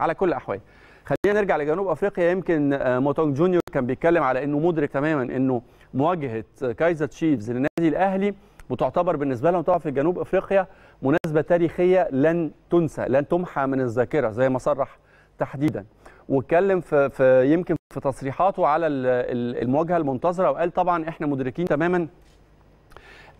على كل الاحوال خلينا نرجع لجنوب افريقيا يمكن آه، موتونج جونيور كان بيتكلم على انه مدرك تماما انه مواجهه آه، كايزر تشيفز للنادي الاهلي وتعتبر بالنسبه لهم طبعا في جنوب افريقيا مناسبه تاريخيه لن تنسى لن تمحى من الذاكره زي ما صرح تحديدا واتكلم في, في يمكن في تصريحاته على المواجهه المنتظره وقال طبعا احنا مدركين تماما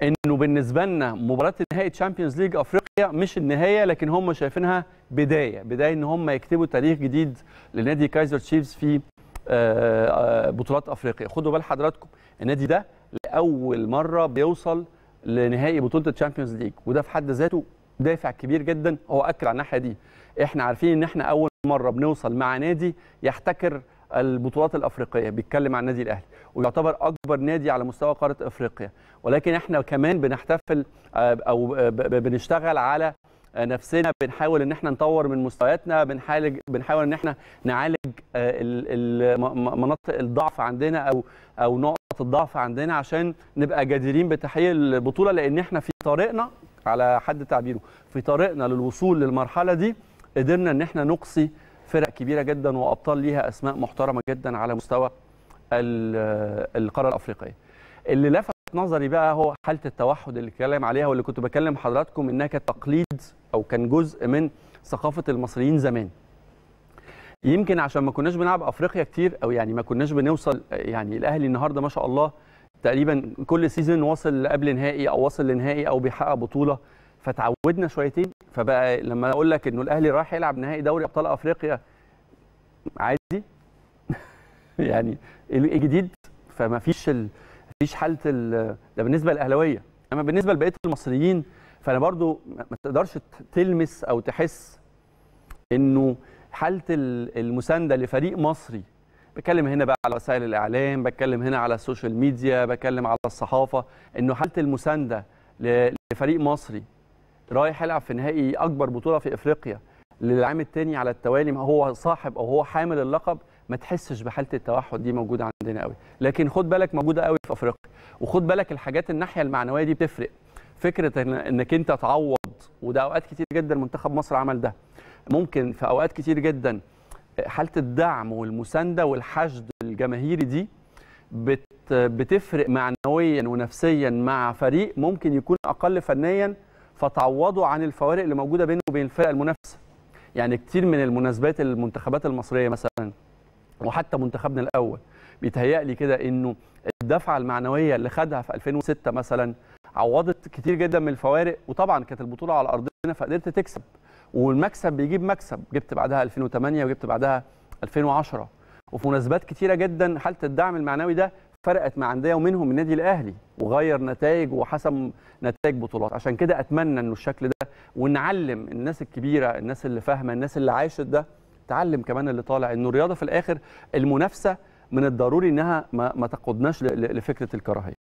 انه بالنسبه لنا مباراه نهائي تشامبيونز ليج افريقيا مش النهايه لكن هم شايفينها بدايه بدايه ان هم يكتبوا تاريخ جديد لنادي كايزر تشيفز في آه، آه، بطولات افريقيا خدوا بال حضراتكم النادي ده لاول مره بيوصل لنهائي بطوله تشامبيونز ليج وده في حد ذاته دافع كبير جدا هو اكد على الناحيه دي احنا عارفين ان احنا اول مره بنوصل مع نادي يحتكر البطولات الافريقيه بيتكلم عن النادي الاهلي ويعتبر اكبر نادي على مستوى قاره افريقيا ولكن احنا كمان بنحتفل آه، او بنشتغل على نفسنا بنحاول ان احنا نطور من مستوياتنا بنحاول بنحاول ان احنا نعالج آه، مناطق الضعف عندنا او او نقط الضعف عندنا عشان نبقى جديرين بتحقيق البطوله لان احنا في طريقنا على حد تعبيره في طريقنا للوصول للمرحله دي قدرنا ان احنا نقصي فرق كبيره جدا وابطال ليها اسماء محترمه جدا على مستوى القاره الافريقيه اللي لفت نظري بقى هو حاله التوحد اللي اتكلم عليها واللي كنت بكلم حضراتكم انها كانت تقليد او كان جزء من ثقافه المصريين زمان يمكن عشان ما كناش بنلعب افريقيا كتير او يعني ما كناش بنوصل يعني الاهلي النهارده ما شاء الله تقريبا كل سيزون واصل قبل نهائي او واصل لنهائي او بيحقق بطوله فتعودنا شويتين فبقى لما اقول لك انه الاهلي رايح يلعب نهائي دوري ابطال افريقيا عادي يعني الجديد إيه فما فيش ال... فيش حاله ال... ده بالنسبه للاهلاويه اما بالنسبه لبقيه المصريين فانا برضو ما تقدرش تلمس او تحس انه حاله المسانده لفريق مصري بتكلم هنا بقى على وسائل الاعلام بتكلم هنا على السوشيال ميديا بتكلم على الصحافه انه حاله المسانده لفريق مصري رايح يلعب في نهائي اكبر بطوله في افريقيا للعام الثاني على التوالي ما هو صاحب او هو حامل اللقب ما تحسش بحاله التوحد دي موجوده عندنا قوي لكن خد بالك موجوده قوي في افريقيا وخد بالك الحاجات الناحيه المعنويه دي بتفرق فكره انك انت تعوض وده اوقات كتير جدا منتخب مصر عمل ده ممكن في اوقات كتير جدا حاله الدعم والمسانده والحشد الجماهيري دي بتفرق معنويا ونفسيا مع فريق ممكن يكون اقل فنيا فتعوضه عن الفوارق اللي موجوده بينه وبين الفرق المنافسه يعني كتير من المناسبات المنتخبات المصريه مثلا وحتى منتخبنا الاول بيتهيألي كده انه الدفعه المعنويه اللي خدها في 2006 مثلا عوضت كتير جدا من الفوارق وطبعا كانت البطوله على ارضنا فقدرت تكسب والمكسب بيجيب مكسب جبت بعدها 2008 وجبت بعدها 2010 وفي مناسبات كتيره جدا حاله الدعم المعنوي ده فرقت مع انديه ومنهم النادي الاهلي وغير نتائج وحسم نتائج بطولات عشان كده اتمنى انه الشكل ده ونعلم الناس الكبيره الناس اللي فاهمه الناس اللي عاشت ده تعلم كمان اللي طالع انه الرياضه في الاخر المنافسه من الضروري انها ما تقودناش لفكره الكراهيه